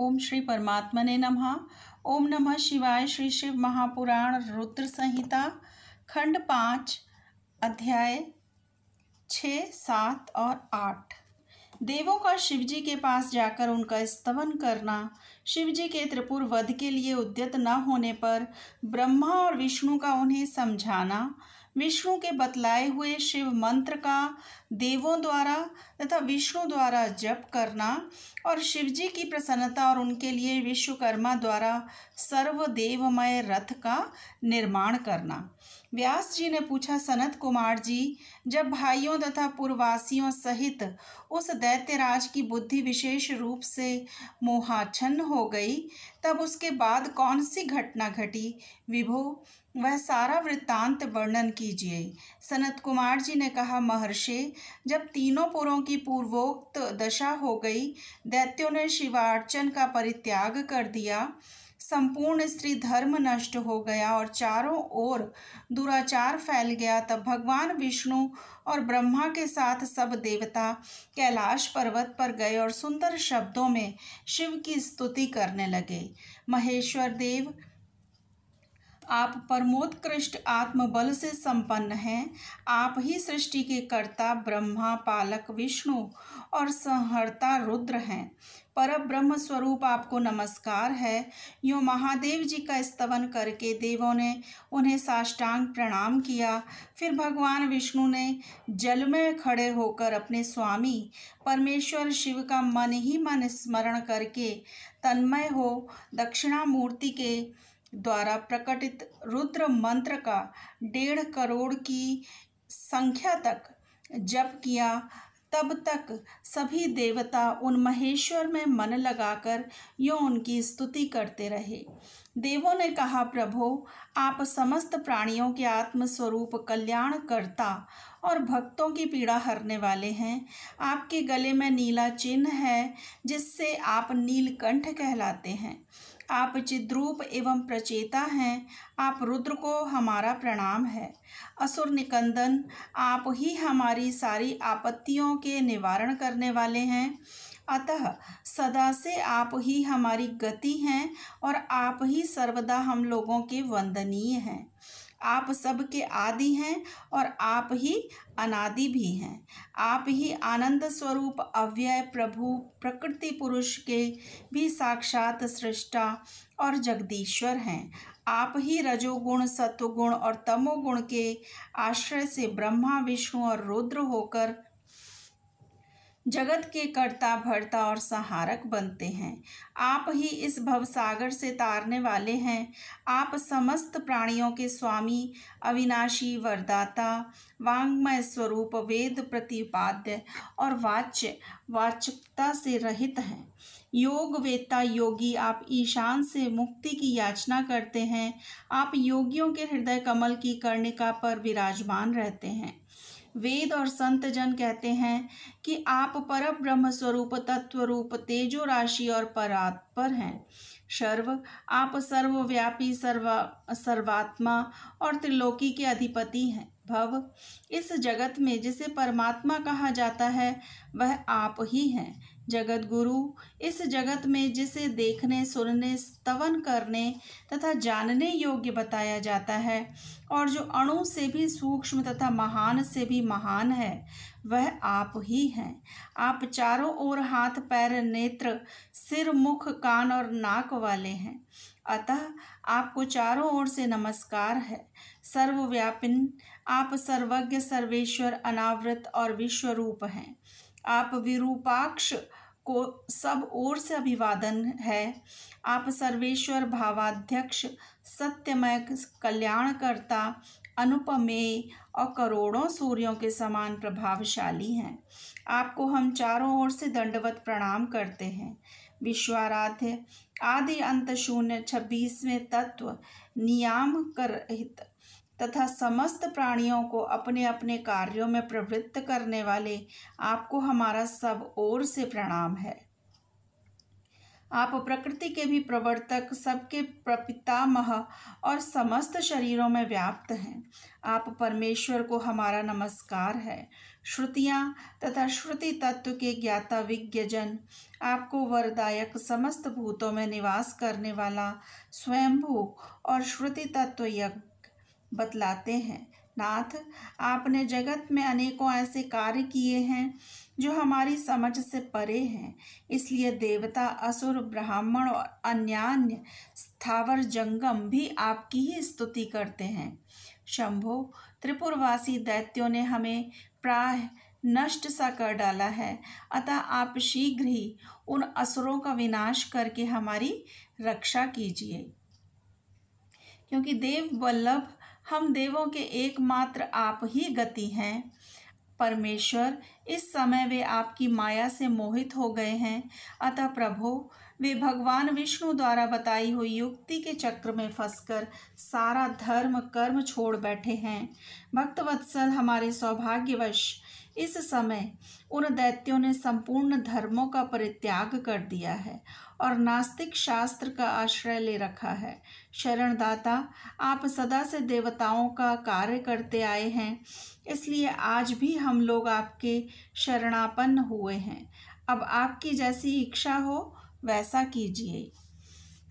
ओम श्री परमात्मा ने नमः ओम नमः शिवाय श्री शिव महापुराण रुद्र संहिता खंड पाँच अध्याय छ सात और आठ देवों का शिवजी के पास जाकर उनका स्तवन करना शिवजी के त्रिपुर वध के लिए उद्यत न होने पर ब्रह्मा और विष्णु का उन्हें समझाना विष्णु के बतलाए हुए शिव मंत्र का देवों द्वारा तथा विष्णु द्वारा जप करना और शिवजी की प्रसन्नता और उनके लिए विश्वकर्मा द्वारा सर्वदेवमय रथ का निर्माण करना व्यास जी ने पूछा सनत कुमार जी जब भाइयों तथा पूर्ववासियों सहित उस दैत्यराज की बुद्धि विशेष रूप से मोहाच्छन्न हो गई तब उसके बाद कौन सी घटना घटी विभो वह सारा वृत्तांत वर्णन कीजिए सनत कुमार जी ने कहा महर्षि जब तीनों पुरों की पूर्वोक्त दशा हो गई दैत्यों ने शिवार्चन का परित्याग कर दिया संपूर्ण स्त्री धर्म नष्ट हो गया और चारों ओर दुराचार फैल गया तब भगवान विष्णु और ब्रह्मा के साथ सब देवता कैलाश पर्वत पर गए और सुंदर शब्दों में शिव की स्तुति करने लगे महेश्वर देव आप परमोत्कृष्ट आत्मबल से संपन्न हैं आप ही सृष्टि के कर्ता ब्रह्मा पालक विष्णु और संहर्ता रुद्र हैं पर ब्रह्म स्वरूप आपको नमस्कार है यो महादेव जी का स्तवन करके देवों ने उन्हें साष्टांग प्रणाम किया फिर भगवान विष्णु ने जल में खड़े होकर अपने स्वामी परमेश्वर शिव का मन ही मन स्मरण करके तन्मय हो दक्षिणा मूर्ति के द्वारा प्रकटित रुद्र मंत्र का डेढ़ करोड़ की संख्या तक जप किया तब तक सभी देवता उन महेश्वर में मन लगाकर यो उनकी स्तुति करते रहे देवों ने कहा प्रभो आप समस्त प्राणियों के आत्मस्वरूप कल्याण करता और भक्तों की पीड़ा हरने वाले हैं आपके गले में नीला चिन्ह है जिससे आप नीलकंठ कहलाते हैं आप चिद्रूप एवं प्रचेता हैं आप रुद्र को हमारा प्रणाम है असुर निकंदन आप ही हमारी सारी आपत्तियों के निवारण करने वाले हैं अतः सदा से आप ही हमारी गति हैं और आप ही सर्वदा हम लोगों के वंदनीय हैं आप सबके आदि हैं और आप ही अनादि भी हैं आप ही आनंद स्वरूप अव्यय प्रभु प्रकृति पुरुष के भी साक्षात सृष्टा और जगदीश्वर हैं आप ही रजोगुण सत्वगुण और तमोगुण के आश्रय से ब्रह्मा विष्णु और रुद्र होकर जगत के कर्ता भर्ता और सहारक बनते हैं आप ही इस भवसागर से तारने वाले हैं आप समस्त प्राणियों के स्वामी अविनाशी वरदाता वांग्मय स्वरूप वेद प्रतिपाद्य और वाच्य वाचकता से रहित हैं योग वेत्ता योगी आप ईशान से मुक्ति की याचना करते हैं आप योगियों के हृदय कमल की कर्णिका पर विराजमान रहते हैं वेद और संत जन कहते हैं कि आप पर ब्रह्म स्वरूप तत्व रूप तेजो राशि और परात्पर हैं सर्व आप सर्वव्यापी सर्व सर्वात्मा और त्रिलोकी के अधिपति हैं भव इस जगत में जिसे परमात्मा कहा जाता है वह आप ही हैं जगत गुरु इस जगत में जिसे देखने सुनने स्तवन करने तथा जानने योग्य बताया जाता है और जो अणु से भी सूक्ष्म तथा महान से भी महान है वह आप ही हैं आप चारों ओर हाथ पैर नेत्र सिर मुख कान और नाक वाले हैं अतः आपको चारों ओर से नमस्कार है सर्वव्यापिन आप सर्वज्ञ सर्वेश्वर अनावृत और विश्वरूप हैं आप विरूपाक्ष को सब ओर से अभिवादन है आप सर्वेश्वर भावाध्यक्ष सत्यमय कल्याणकर्ता अनुपमेय और करोड़ों सूर्यों के समान प्रभावशाली हैं आपको हम चारों ओर से दंडवत प्रणाम करते हैं विश्वाराध्य आदि अंत शून्य छब्बीसवें तत्व नियाम कर तथा समस्त प्राणियों को अपने अपने कार्यों में प्रवृत्त करने वाले आपको हमारा सब ओर से प्रणाम है आप प्रकृति के भी प्रवर्तक सबके प्रपितामह और समस्त शरीरों में व्याप्त हैं आप परमेश्वर को हमारा नमस्कार है श्रुतियाँ तथा श्रुति तत्व के ज्ञाता विज्ञजन आपको वरदायक समस्त भूतों में निवास करने वाला स्वयंभू और श्रुति तत्व यज्ञ बतलाते हैं नाथ आपने जगत में अनेकों ऐसे कार्य किए हैं जो हमारी समझ से परे हैं इसलिए देवता असुर ब्राह्मण और अन्यान्य स्थावर जंगम भी आपकी ही स्तुति करते हैं शंभो त्रिपुरवासी दैत्यों ने हमें प्राय नष्ट सा कर डाला है अतः आप शीघ्र ही उन असुरों का विनाश करके हमारी रक्षा कीजिए क्योंकि देव बल्लभ हम देवों के एकमात्र आप ही गति हैं परमेश्वर इस समय वे आपकी माया से मोहित हो गए हैं अतः प्रभु वे भगवान विष्णु द्वारा बताई हुई युक्ति के चक्र में फंसकर सारा धर्म कर्म छोड़ बैठे हैं भक्तवत्सल हमारे सौभाग्यवश इस समय उन दैत्यों ने संपूर्ण धर्मों का परित्याग कर दिया है और नास्तिक शास्त्र का आश्रय ले रखा है शरणदाता आप सदा से देवताओं का कार्य करते आए हैं इसलिए आज भी हम लोग आपके शरणापन्न हुए हैं अब आपकी जैसी इच्छा हो वैसा कीजिए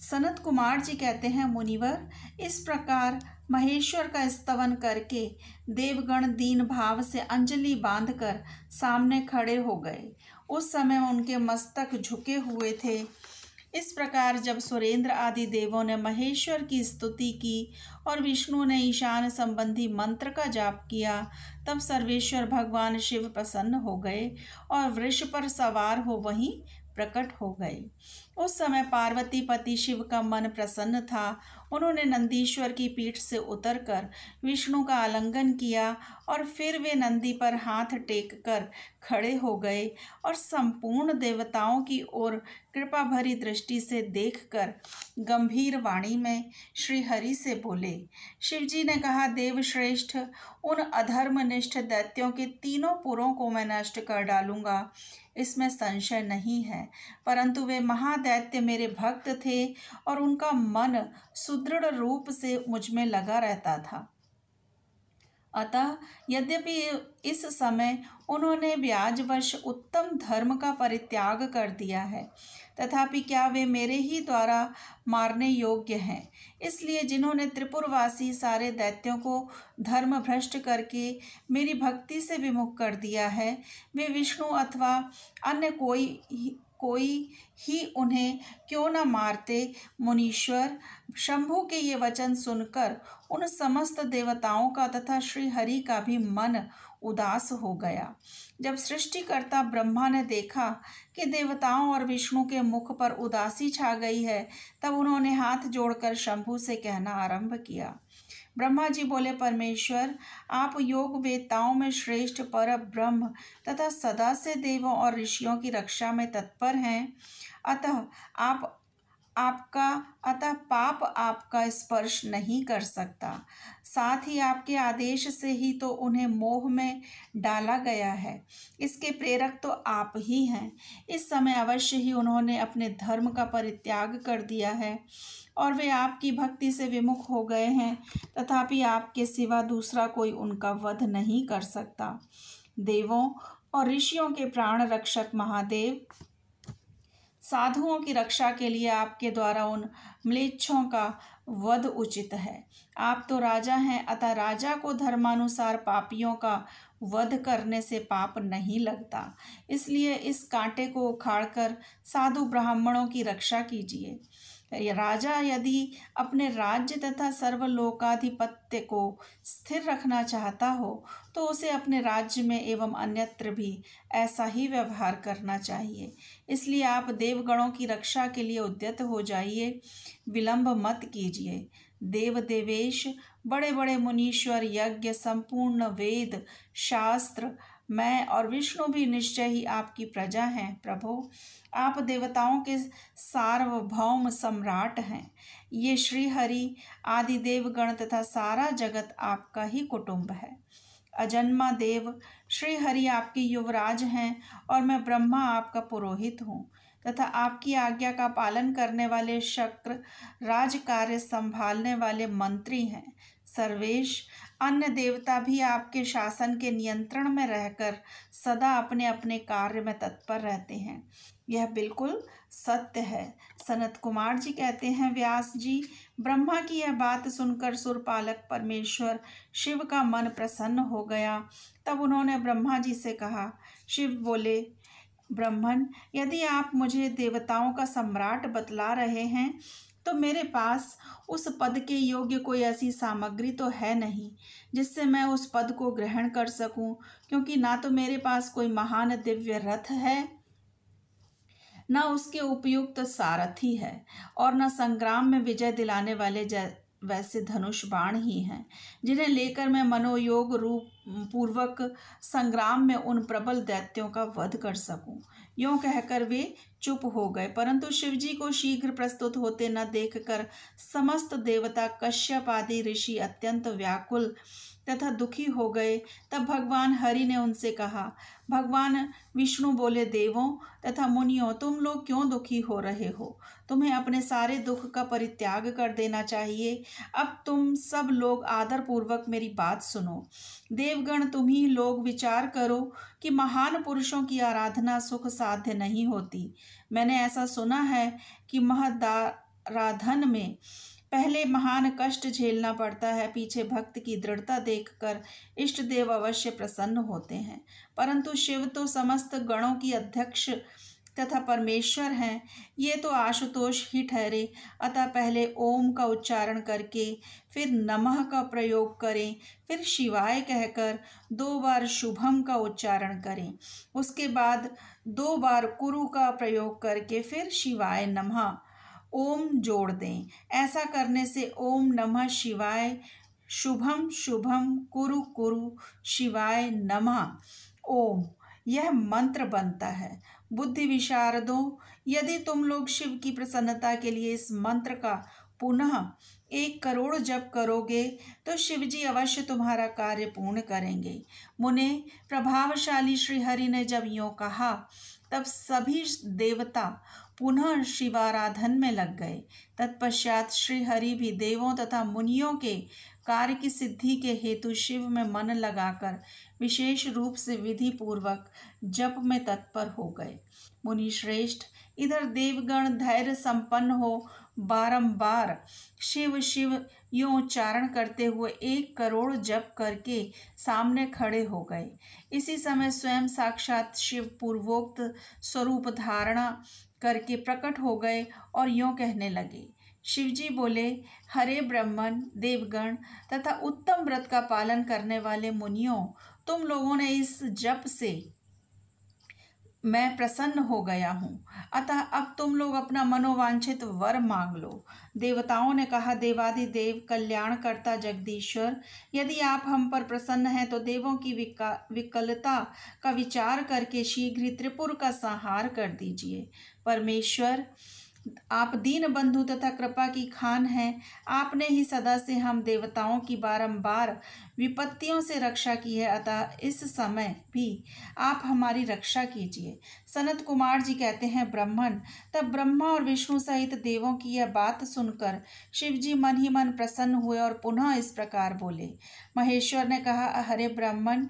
सनत कुमार जी कहते हैं मुनिवर इस प्रकार महेश्वर का स्तवन करके देवगण दीन भाव से अंजलि बांधकर सामने खड़े हो गए उस समय उनके मस्तक झुके हुए थे इस प्रकार जब सुरेंद्र आदि देवों ने महेश्वर की स्तुति की और विष्णु ने ईशान संबंधी मंत्र का जाप किया तब सर्वेश्वर भगवान शिव प्रसन्न हो गए और वृक्ष पर सवार हो वहीं प्रकट हो गए उस समय पार्वती पति शिव का मन प्रसन्न था उन्होंने नंदीश्वर की पीठ से उतरकर विष्णु का आलंगन किया और फिर वे नंदी पर हाथ टेक कर खड़े हो गए और संपूर्ण देवताओं की ओर कृपा भरी दृष्टि से देखकर गंभीर वाणी में श्री हरि से बोले शिवजी ने कहा देवश्रेष्ठ उन अधर्मनिष्ठ दैत्यों के तीनों पुरों को मैं नष्ट कर डालूंगा इसमें संशय नहीं है परंतु वे महादैत्य मेरे भक्त थे और उनका मन सुदृढ़ रूप से मुझ में लगा रहता था अतः यद्यपि इस समय उन्होंने ब्याजवश उत्तम धर्म का परित्याग कर दिया है तथापि क्या वे मेरे ही द्वारा मारने योग्य हैं इसलिए जिन्होंने त्रिपुरवासी सारे दैत्यों को धर्म भ्रष्ट करके मेरी भक्ति से विमुख कर दिया है वे विष्णु अथवा अन्य कोई कोई ही उन्हें क्यों न मारते मुनीश्वर शंभु के ये वचन सुनकर उन समस्त देवताओं का तथा श्री हरि का भी मन उदास हो गया जब सृष्टिकर्ता ब्रह्मा ने देखा कि देवताओं और विष्णु के मुख पर उदासी छा गई है तब उन्होंने हाथ जोड़कर शंभु से कहना आरंभ किया ब्रह्मा जी बोले परमेश्वर आप योग वेदताओं में श्रेष्ठ पर ब्रह्म तथा सदा से देवों और ऋषियों की रक्षा में तत्पर हैं अतः आप आपका अतः पाप आपका स्पर्श नहीं कर सकता साथ ही आपके आदेश से ही तो उन्हें मोह में डाला गया है इसके प्रेरक तो आप ही हैं इस समय अवश्य ही उन्होंने अपने धर्म का परित्याग कर दिया है और वे आपकी भक्ति से विमुख हो गए हैं तथापि आपके सिवा दूसरा कोई उनका वध नहीं कर सकता देवों और ऋषियों के प्राण रक्षक महादेव साधुओं की रक्षा के लिए आपके द्वारा उन म्लेच्छों का वध उचित है आप तो राजा हैं अतः राजा को धर्मानुसार पापियों का वध करने से पाप नहीं लगता इसलिए इस कांटे को उखाड़कर साधु ब्राह्मणों की रक्षा कीजिए राजा यदि अपने राज्य तथा सर्वलोकाधिपत्य को स्थिर रखना चाहता हो तो उसे अपने राज्य में एवं अन्यत्र भी ऐसा ही व्यवहार करना चाहिए इसलिए आप देवगणों की रक्षा के लिए उद्यत हो जाइए विलंब मत कीजिए देव देवेश बड़े बड़े मुनीश्वर यज्ञ संपूर्ण वेद शास्त्र मैं और विष्णु भी निश्चय ही आपकी प्रजा हैं प्रभु आप देवताओं के सार्वभौम सम्राट हैं ये श्रीहरि आदि देवगण तथा सारा जगत आपका ही कुटुंब है अजन्मा देव श्रीहरि आपके युवराज हैं और मैं ब्रह्मा आपका पुरोहित हूँ तथा आपकी आज्ञा का पालन करने वाले शक्र राज कार्य संभालने वाले मंत्री हैं सर्वेश अन्य देवता भी आपके शासन के नियंत्रण में रहकर सदा अपने अपने कार्य में तत्पर रहते हैं यह बिल्कुल सत्य है सनत कुमार जी कहते हैं व्यास जी ब्रह्मा की यह बात सुनकर सुरपालक परमेश्वर शिव का मन प्रसन्न हो गया तब उन्होंने ब्रह्मा जी से कहा शिव बोले ब्रह्मन यदि आप मुझे देवताओं का सम्राट बतला रहे हैं तो मेरे पास उस पद के योग्य कोई ऐसी सामग्री तो है नहीं जिससे मैं उस पद को ग्रहण कर सकूं क्योंकि ना तो मेरे पास कोई महान दिव्य रथ है ना उसके उपयुक्त सारथी है और न संग्राम में विजय दिलाने वाले जय वैसे धनुष बाण ही हैं जिन्हें लेकर मैं मनोयोग रूप पूर्वक संग्राम में उन प्रबल दैत्यों का वध कर सकूं। यों कहकर वे चुप हो गए परंतु शिवजी को शीघ्र प्रस्तुत होते न देखकर समस्त देवता कश्यप आदि ऋषि अत्यंत व्याकुल तथा दुखी हो गए तब भगवान हरि ने उनसे कहा भगवान विष्णु बोले देवों तथा मुनियों तुम लोग क्यों दुखी हो रहे हो तुम्हें अपने सारे दुख का परित्याग कर देना चाहिए अब तुम सब लोग आदर पूर्वक मेरी बात सुनो देवगण तुम ही लोग विचार करो कि महान पुरुषों की आराधना सुख साध्य नहीं होती मैंने ऐसा सुना है कि महदाराधन में पहले महान कष्ट झेलना पड़ता है पीछे भक्त की दृढ़ता देखकर इष्ट देव अवश्य प्रसन्न होते हैं परंतु शिव तो समस्त गणों की अध्यक्ष तथा परमेश्वर हैं ये तो आशुतोष ही ठहरे अतः पहले ओम का उच्चारण करके फिर नमः का प्रयोग करें फिर शिवाय कहकर दो बार शुभम का उच्चारण करें उसके बाद दो बार कुरु का प्रयोग करके फिर शिवाय नमः ओम जोड़ दें ऐसा करने से ओम नमः शिवाय शुभम शुभम कुरु कुरु शिवाय नमः ओम यह मंत्र बनता है बुद्धि विशारदों यदि तुम लोग शिव की प्रसन्नता के लिए इस मंत्र का पुनः एक करोड़ जप करोगे तो शिवजी अवश्य तुम्हारा कार्य पूर्ण करेंगे मुने प्रभावशाली श्रीहरि ने जब यों कहा तब सभी देवता पुनः शिवाराधन में लग गए तत्पश्चात श्री हरि भी देवों तथा मुनियों के कार्य की सिद्धि के हेतु शिव में मन लगाकर विशेष रूप से विधि पूर्वक जप में तत्पर हो गए मुनि श्रेष्ठ इधर देवगण धैर्य संपन्न हो बारंबार शिव शिव यो उच्चारण करते हुए एक करोड़ जप करके सामने खड़े हो गए इसी समय स्वयं साक्षात शिव पूर्वोक्त स्वरूप धारणा करके प्रकट हो गए और यों कहने लगे शिवजी बोले हरे ब्राह्मण देवगण तथा उत्तम व्रत का पालन करने वाले मुनियों तुम लोगों ने इस जप से मैं प्रसन्न हो गया हूँ अतः अब तुम लोग अपना मनोवांछित वर मांग लो देवताओं ने कहा देवादि देव कल्याणकर्ता जगदीश्वर यदि आप हम पर प्रसन्न हैं तो देवों की विकलता का विचार करके शीघ्र त्रिपुर का संहार कर दीजिए परमेश्वर आप दीन बंधु तथा कृपा की खान हैं आपने ही सदा से हम देवताओं की बारंबार विपत्तियों से रक्षा की है अतः इस समय भी आप हमारी रक्षा कीजिए सनत कुमार जी कहते हैं ब्राह्मण तब ब्रह्मा और विष्णु सहित देवों की यह बात सुनकर शिव जी मन ही मन प्रसन्न हुए और पुनः इस प्रकार बोले महेश्वर ने कहा हरे ब्राह्मण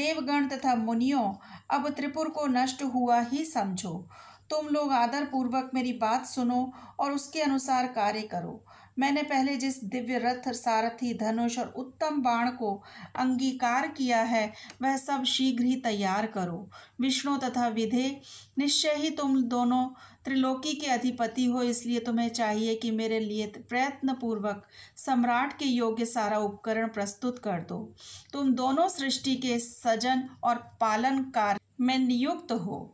देवगण तथा मुनियों अब त्रिपुर को नष्ट हुआ ही समझो तुम लोग आदर पूर्वक मेरी बात सुनो और उसके अनुसार कार्य करो मैंने पहले जिस दिव्य रथ सारथी धनुष और उत्तम बाण को अंगीकार किया है वह सब शीघ्र ही तैयार करो विष्णु तथा विधे निश्चय ही तुम दोनों त्रिलोकी के अधिपति हो इसलिए तुम्हें चाहिए कि मेरे लिए प्रयत्न पूर्वक सम्राट के योग्य सारा उपकरण प्रस्तुत कर दो तुम दोनों सृष्टि के सजन और पालन कार्य में नियुक्त हो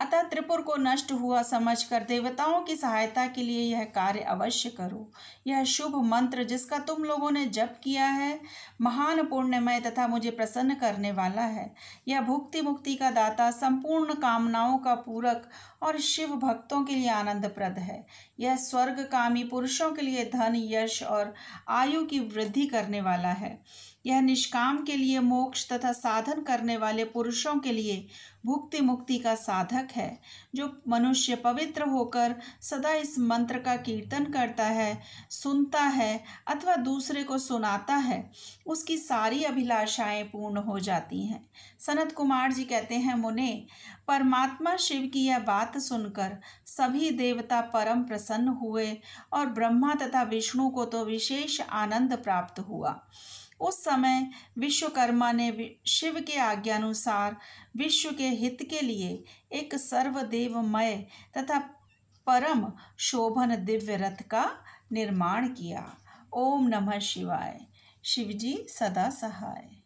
अतः त्रिपुर को नष्ट हुआ समझकर देवताओं की सहायता के लिए यह कार्य अवश्य करो यह शुभ मंत्र जिसका तुम लोगों ने जप किया है महान पुण्यमय तथा मुझे प्रसन्न करने वाला है यह भुक्ति मुक्ति का दाता संपूर्ण कामनाओं का पूरक और शिव भक्तों के लिए आनंदप्रद है यह स्वर्ग कामी पुरुषों के लिए धन यश और आयु की वृद्धि करने वाला है यह निष्काम के लिए मोक्ष तथा साधन करने वाले पुरुषों के लिए भुक्ति मुक्ति का साधक है जो मनुष्य पवित्र होकर सदा इस मंत्र का कीर्तन करता है सुनता है अथवा दूसरे को सुनाता है उसकी सारी अभिलाषाएं पूर्ण हो जाती हैं सनत कुमार जी कहते हैं मुने परमात्मा शिव की यह बात सुनकर सभी देवता परम प्रसन्न हुए और ब्रह्मा तथा विष्णु को तो विशेष आनंद प्राप्त हुआ उस समय विश्वकर्मा ने शिव के आज्ञानुसार विश्व के हित के लिए एक सर्वदेवमय तथा परम शोभन दिव्य रथ का निर्माण किया ओम नमः शिवाय शिवजी सदा सहाय